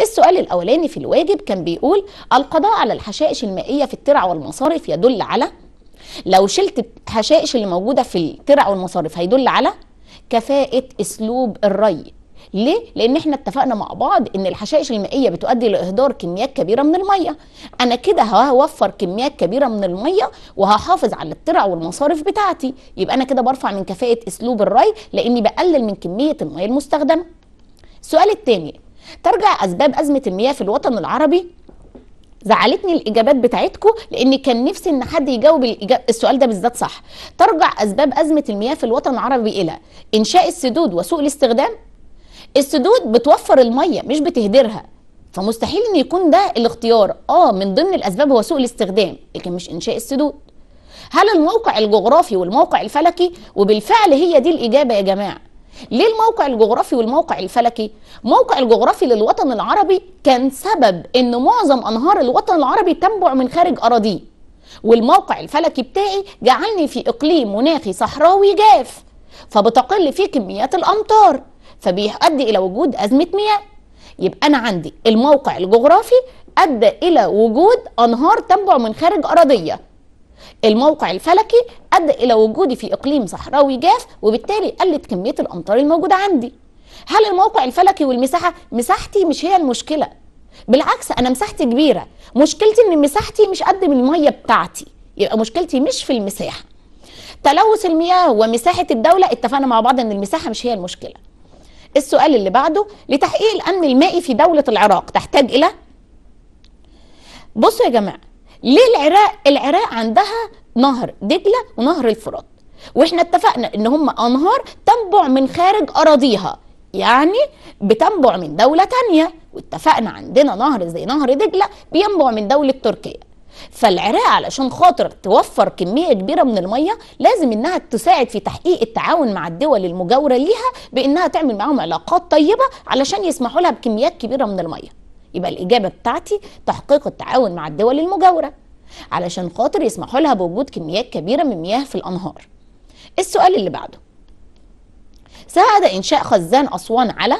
السؤال الاولاني في الواجب كان بيقول القضاء على الحشائش المائيه في الترع والمصارف يدل على لو شلت الحشائش اللي موجوده في الترع والمصارف هيدل على كفاءه اسلوب الري ليه؟ لأن احنا اتفقنا مع بعض إن الحشائش المائية بتؤدي لإهدار كميات كبيرة من المية. أنا كده هوفر كميات كبيرة من المية وهحافظ على الترع والمصارف بتاعتي، يبقى أنا كده برفع من كفاءة أسلوب الري لأني بقلل من كمية المية المستخدمة. السؤال الثاني ترجع أسباب أزمة المياه في الوطن العربي زعلتني الاجابات بتاعتكم لان كان نفسي ان حد يجاوب السؤال ده بالذات صح ترجع اسباب ازمه المياه في الوطن العربي الى انشاء السدود وسوء الاستخدام السدود بتوفر الميه مش بتهدرها فمستحيل ان يكون ده الاختيار اه من ضمن الاسباب هو سوء الاستخدام لكن مش انشاء السدود هل الموقع الجغرافي والموقع الفلكي وبالفعل هي دي الاجابه يا جماعه ليه الموقع الجغرافي والموقع الفلكي موقع الجغرافي للوطن العربي كان سبب ان معظم انهار الوطن العربي تنبع من خارج اراضيه والموقع الفلكي بتاعي جعلني في اقليم مناخي صحراوي جاف فبتقل فيه كميات الامطار فبيؤدي الى وجود ازمه مياه يبقى انا عندي الموقع الجغرافي ادى الى وجود انهار تنبع من خارج اراضيه الموقع الفلكي ادى الى وجودي في اقليم صحراوي جاف وبالتالي قلت كميه الامطار الموجوده عندي هل الموقع الفلكي والمساحه مساحتي مش هي المشكله بالعكس انا مساحتي كبيره مشكلتي ان مساحتي مش قد من الميه بتاعتي يبقى مشكلتي مش في المساحه تلوث المياه ومساحه الدوله اتفقنا مع بعض ان المساحه مش هي المشكله السؤال اللي بعده لتحقيق الامن المائي في دوله العراق تحتاج الى بصوا يا جماعه ليه العراق العراق عندها نهر دجله ونهر الفرات واحنا اتفقنا ان هم انهار تنبع من خارج اراضيها يعني بتنبع من دولة تانية واتفقنا عندنا نهر زي نهر دجلة بينبع من دولة تركيا فالعراق علشان خاطر توفر كمية كبيرة من المية لازم انها تساعد في تحقيق التعاون مع الدول المجاورة ليها بانها تعمل معاهم علاقات طيبة علشان يسمحوا لها بكميات كبيرة من المية يبقى الإجابة بتاعتي تحقيق التعاون مع الدول المجاورة علشان خاطر يسمحوا لها بوجود كميات كبيرة من مياه في الأنهار السؤال اللي بعده ساعد إنشاء خزان أسوان على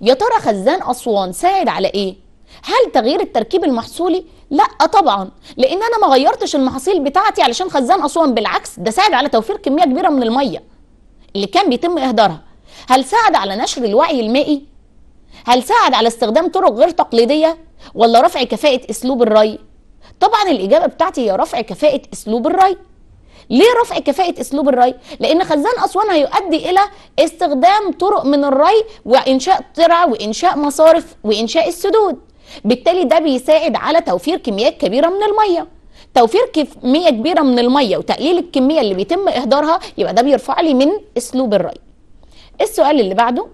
يا ترى خزان أسوان ساعد على إيه؟ هل تغيير التركيب المحصولي؟ لا طبعا لان انا ما غيرتش المحاصيل بتاعتي علشان خزان اسوان بالعكس ده ساعد على توفير كميه كبيره من الميه اللي كان بيتم اهدارها هل ساعد على نشر الوعي المائي هل ساعد على استخدام طرق غير تقليديه ولا رفع كفاءه اسلوب الري طبعا الاجابه بتاعتي هي رفع كفاءه اسلوب الري ليه رفع كفاءة أسلوب الري؟ لأن خزان أسوان هيؤدي إلى استخدام طرق من الري وإنشاء ترع وإنشاء مصارف وإنشاء السدود. بالتالي ده بيساعد على توفير كميات كبيرة من المية. توفير كمية كبيرة من المية وتقليل الكمية اللي بيتم إهدارها يبقى ده بيرفع لي من أسلوب الري. السؤال اللي بعده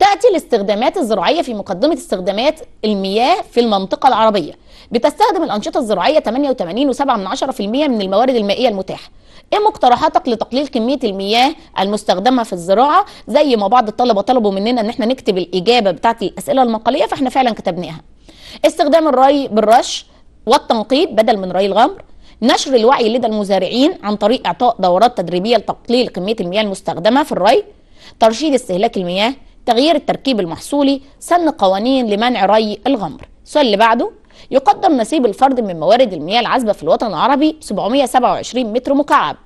تأتي الاستخدامات الزراعية في مقدمة استخدامات المياه في المنطقة العربية بتستخدم الأنشطة الزراعية 88.7% من الموارد المائية المتاحة ايه مقترحاتك لتقليل كمية المياه المستخدمة في الزراعة زي ما بعض الطلبة طلبوا مننا ان احنا نكتب الإجابة بتاعت الأسئلة المقالية فاحنا فعلا كتبناها استخدام الري بالرش والتنقيب بدل من ري الغمر نشر الوعي لدى المزارعين عن طريق إعطاء دورات تدريبية لتقليل كمية المياه المستخدمة في الري ترشيد استهلاك المياه تغيير التركيب المحصولي سن قوانين لمنع ري الغمر السؤال اللي بعده يقدر نصيب الفرد من موارد المياه العذبة في الوطن العربي 727 متر مكعب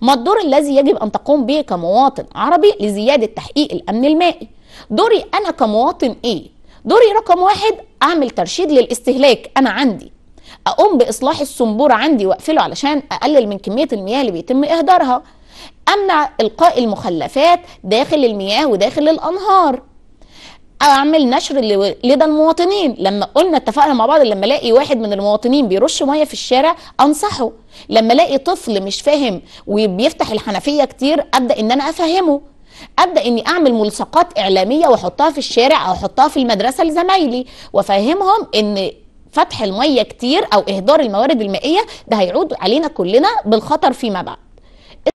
ما الدور الذي يجب أن تقوم به كمواطن عربي لزيادة تحقيق الأمن المائي دوري أنا كمواطن إيه دوري رقم واحد أعمل ترشيد للاستهلاك أنا عندي أقوم بإصلاح الصنبور عندي وأقفله علشان أقلل من كمية المياه اللي بيتم إهدارها امنع القاء المخلفات داخل المياه وداخل الانهار اعمل نشر لدى المواطنين لما قلنا اتفقنا مع بعض لما الاقي واحد من المواطنين بيرش ميه في الشارع انصحه لما الاقي طفل مش فاهم وبيفتح الحنفيه كتير ابدا ان انا افهمه ابدا اني اعمل ملصقات اعلاميه واحطها في الشارع او احطها في المدرسه لزمايلي وافهمهم ان فتح الميه كتير او اهدار الموارد المائيه ده هيعود علينا كلنا بالخطر فيما بعد